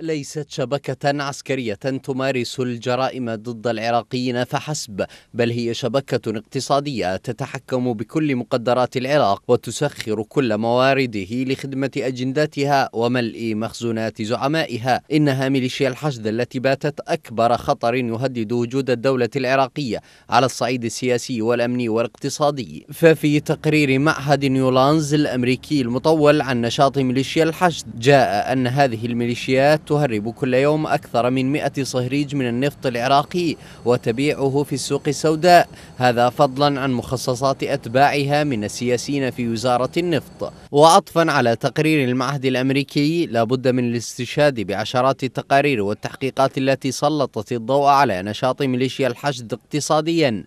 ليست شبكة عسكرية تمارس الجرائم ضد العراقيين فحسب، بل هي شبكة اقتصادية تتحكم بكل مقدرات العراق وتسخر كل موارده لخدمة أجنداتها وملء مخزونات زعمائها، إنها ميليشيا الحشد التي باتت أكبر خطر يهدد وجود الدولة العراقية على الصعيد السياسي والأمني والاقتصادي، ففي تقرير معهد نيولانز الأمريكي المطول عن نشاط ميليشيا الحشد جاء أن هذه الميليشيات تهرب كل يوم أكثر من 100 صهريج من النفط العراقي وتبيعه في السوق السوداء هذا فضلا عن مخصصات أتباعها من السياسيين في وزارة النفط وعطفا على تقرير المعهد الأمريكي لابد من الاستشهاد بعشرات التقارير والتحقيقات التي سلطت الضوء على نشاط ميليشيا الحشد اقتصاديا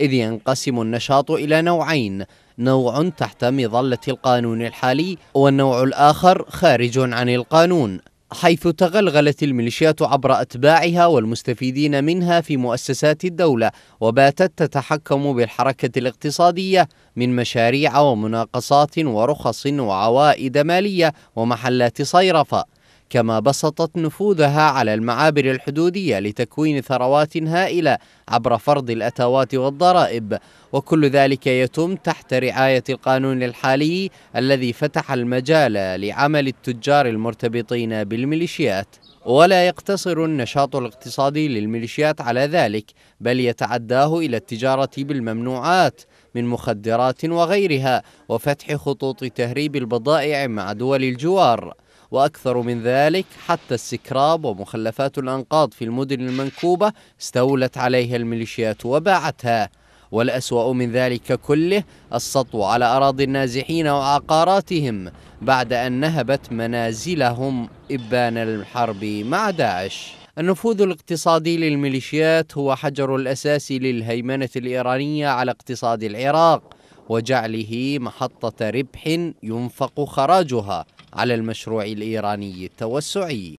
إذ ينقسم النشاط إلى نوعين نوع تحت مظلة القانون الحالي والنوع الآخر خارج عن القانون حيث تغلغلت الميليشيات عبر أتباعها والمستفيدين منها في مؤسسات الدولة وباتت تتحكم بالحركة الاقتصادية من مشاريع ومناقصات ورخص وعوائد مالية ومحلات صيرفة كما بسطت نفوذها على المعابر الحدودية لتكوين ثروات هائلة عبر فرض الأتوات والضرائب وكل ذلك يتم تحت رعاية القانون الحالي الذي فتح المجال لعمل التجار المرتبطين بالميليشيات ولا يقتصر النشاط الاقتصادي للميليشيات على ذلك بل يتعداه إلى التجارة بالممنوعات من مخدرات وغيرها وفتح خطوط تهريب البضائع مع دول الجوار وأكثر من ذلك حتى السكراب ومخلفات الأنقاض في المدن المنكوبة استولت عليها الميليشيات وباعتها والأسوأ من ذلك كله السطو على أراضي النازحين وعقاراتهم بعد أن نهبت منازلهم إبان الحرب مع داعش النفوذ الاقتصادي للميليشيات هو حجر الأساس للهيمنة الإيرانية على اقتصاد العراق وجعله محطة ربح ينفق خراجها على المشروع الإيراني التوسعي